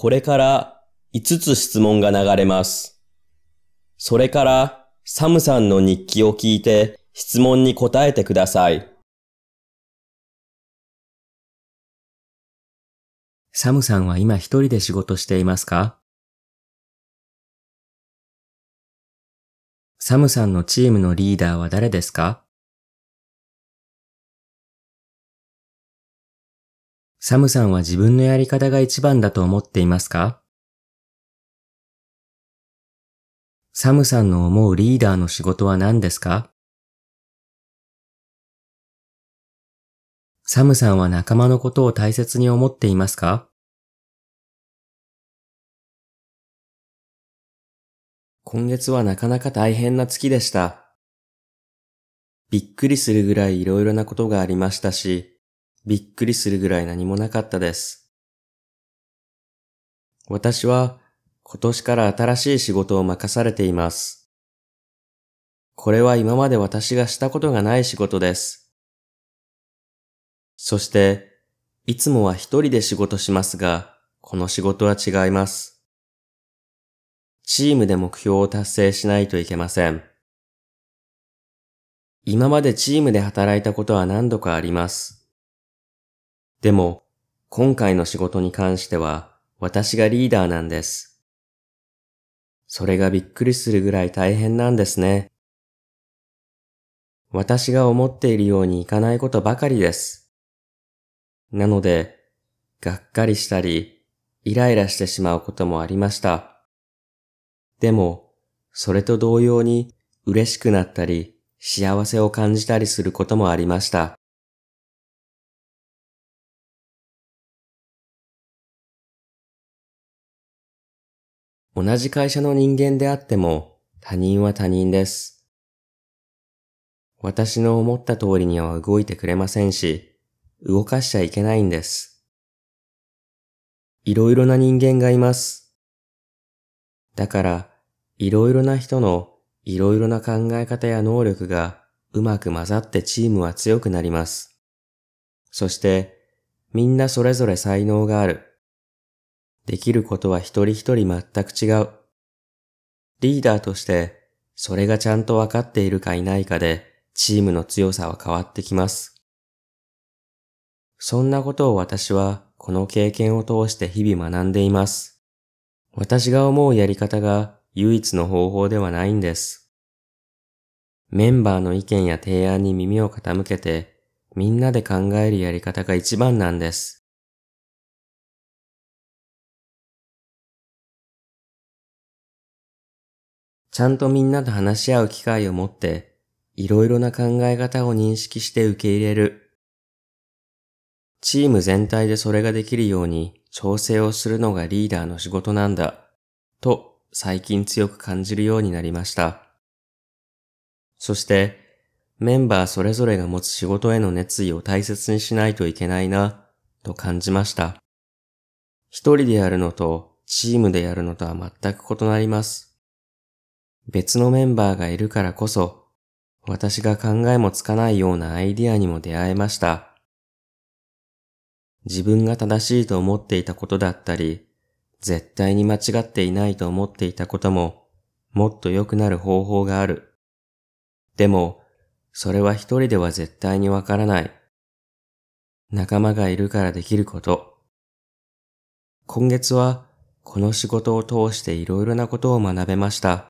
これから5つ質問が流れます。それからサムさんの日記を聞いて質問に答えてください。サムさんは今一人で仕事していますかサムさんのチームのリーダーは誰ですかサムさんは自分のやり方が一番だと思っていますかサムさんの思うリーダーの仕事は何ですかサムさんは仲間のことを大切に思っていますか今月はなかなか大変な月でした。びっくりするぐらいいろいろなことがありましたし、びっくりするぐらい何もなかったです。私は今年から新しい仕事を任されています。これは今まで私がしたことがない仕事です。そして、いつもは一人で仕事しますが、この仕事は違います。チームで目標を達成しないといけません。今までチームで働いたことは何度かあります。でも、今回の仕事に関しては、私がリーダーなんです。それがびっくりするぐらい大変なんですね。私が思っているようにいかないことばかりです。なので、がっかりしたり、イライラしてしまうこともありました。でも、それと同様に嬉しくなったり、幸せを感じたりすることもありました。同じ会社の人間であっても他人は他人です。私の思った通りには動いてくれませんし、動かしちゃいけないんです。いろいろな人間がいます。だから、いろいろな人のいろいろな考え方や能力がうまく混ざってチームは強くなります。そして、みんなそれぞれ才能がある。できることは一人一人全く違う。リーダーとして、それがちゃんとわかっているかいないかで、チームの強さは変わってきます。そんなことを私は、この経験を通して日々学んでいます。私が思うやり方が唯一の方法ではないんです。メンバーの意見や提案に耳を傾けて、みんなで考えるやり方が一番なんです。ちゃんとみんなと話し合う機会を持って、いろいろな考え方を認識して受け入れる。チーム全体でそれができるように調整をするのがリーダーの仕事なんだ、と最近強く感じるようになりました。そして、メンバーそれぞれが持つ仕事への熱意を大切にしないといけないな、と感じました。一人でやるのとチームでやるのとは全く異なります。別のメンバーがいるからこそ、私が考えもつかないようなアイディアにも出会えました。自分が正しいと思っていたことだったり、絶対に間違っていないと思っていたことも、もっと良くなる方法がある。でも、それは一人では絶対にわからない。仲間がいるからできること。今月は、この仕事を通していろいろなことを学べました。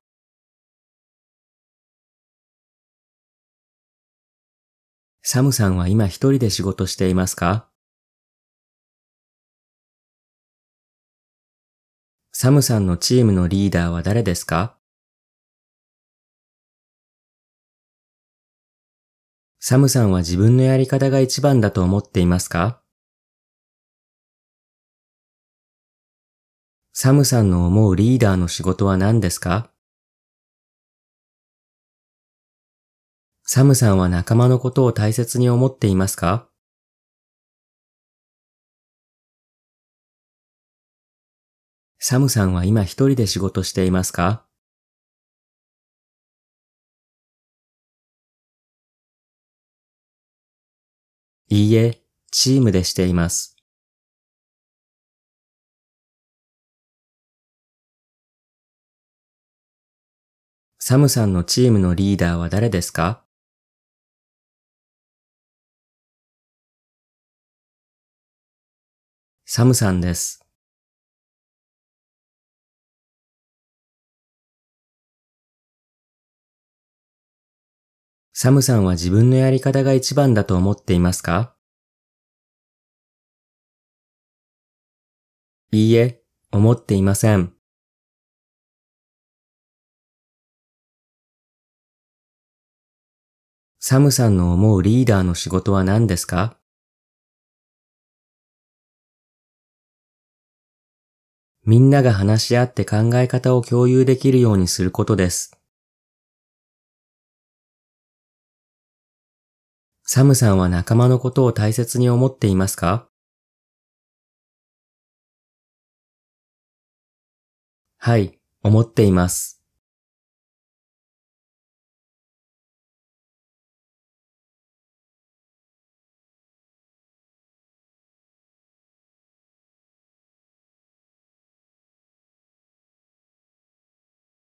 サムさんは今一人で仕事していますかサムさんのチームのリーダーは誰ですかサムさんは自分のやり方が一番だと思っていますかサムさんの思うリーダーの仕事は何ですかサムさんは仲間のことを大切に思っていますかサムさんは今一人で仕事していますかいいえ、チームでしています。サムさんのチームのリーダーは誰ですかサムさんです。サムさんは自分のやり方が一番だと思っていますかいいえ、思っていません。サムさんの思うリーダーの仕事は何ですかみんなが話し合って考え方を共有できるようにすることです。サムさんは仲間のことを大切に思っていますかはい、思っています。